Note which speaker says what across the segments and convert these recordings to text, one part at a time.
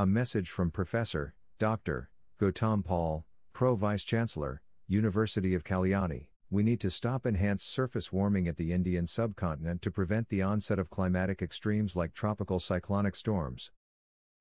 Speaker 1: A message from Professor, Dr. Gautam Paul, Pro Vice Chancellor, University of Kalyani. We need to stop enhanced surface warming at the Indian subcontinent to prevent the onset of climatic extremes like tropical cyclonic storms.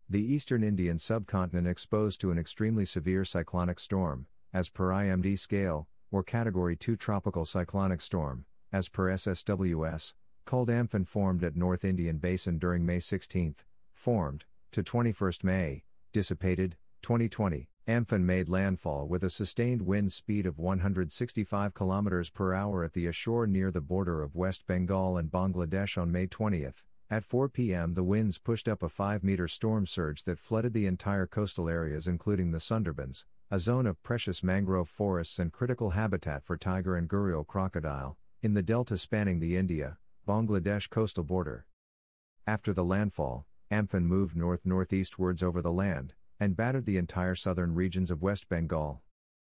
Speaker 1: The eastern Indian subcontinent exposed to an extremely severe cyclonic storm, as per IMD scale, or Category 2 tropical cyclonic storm, as per SSWS, called Amphan formed at North Indian Basin during May 16, formed, to 21 May, dissipated, 2020. Amphan made landfall with a sustained wind speed of 165 km per hour at the ashore near the border of West Bengal and Bangladesh on May 20. At 4 p.m., the winds pushed up a 5 meter storm surge that flooded the entire coastal areas, including the Sundarbans, a zone of precious mangrove forests and critical habitat for tiger and gurriel crocodile, in the delta spanning the India Bangladesh coastal border. After the landfall, Amphan moved north-northeastwards over the land, and battered the entire southern regions of West Bengal.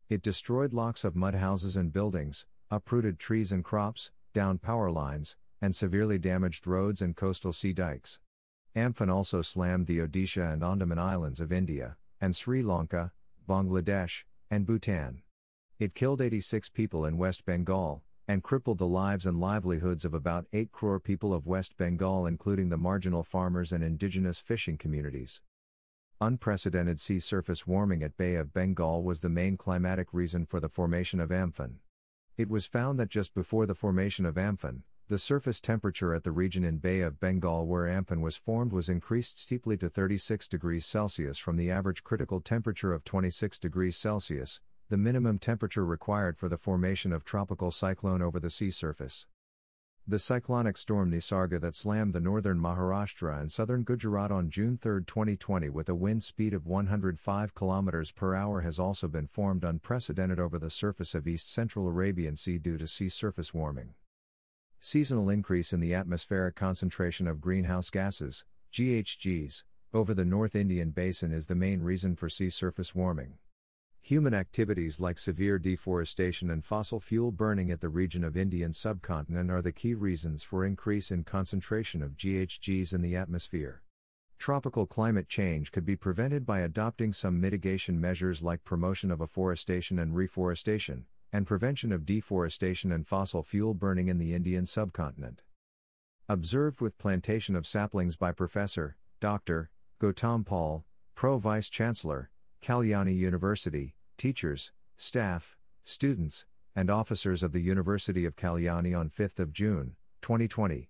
Speaker 1: It destroyed locks of mud houses and buildings, uprooted trees and crops, downed power lines, and severely damaged roads and coastal sea dikes. Amphan also slammed the Odisha and Andaman Islands of India, and Sri Lanka, Bangladesh, and Bhutan. It killed 86 people in West Bengal, and crippled the lives and livelihoods of about 8 crore people of West Bengal, including the marginal farmers and indigenous fishing communities. Unprecedented sea surface warming at Bay of Bengal was the main climatic reason for the formation of Amphan. It was found that just before the formation of Amphan, the surface temperature at the region in Bay of Bengal where Amphan was formed was increased steeply to 36 degrees Celsius from the average critical temperature of 26 degrees Celsius, the minimum temperature required for the formation of tropical cyclone over the sea surface. The cyclonic storm Nisarga that slammed the northern Maharashtra and southern Gujarat on June 3, 2020 with a wind speed of 105 km per hour has also been formed unprecedented over the surface of East Central Arabian Sea due to sea surface warming. Seasonal increase in the atmospheric concentration of greenhouse gases, GHGs, over the North Indian basin is the main reason for sea surface warming. Human activities like severe deforestation and fossil fuel burning at the region of Indian subcontinent are the key reasons for increase in concentration of GHGs in the atmosphere. Tropical climate change could be prevented by adopting some mitigation measures like promotion of afforestation and reforestation, and prevention of deforestation and fossil fuel burning in the Indian subcontinent. Observed with plantation of saplings by Professor, Dr. Gautam Paul, Pro Vice Chancellor, Kalyani University, teachers, staff, students, and officers of the University of Kalyani on 5 June, 2020.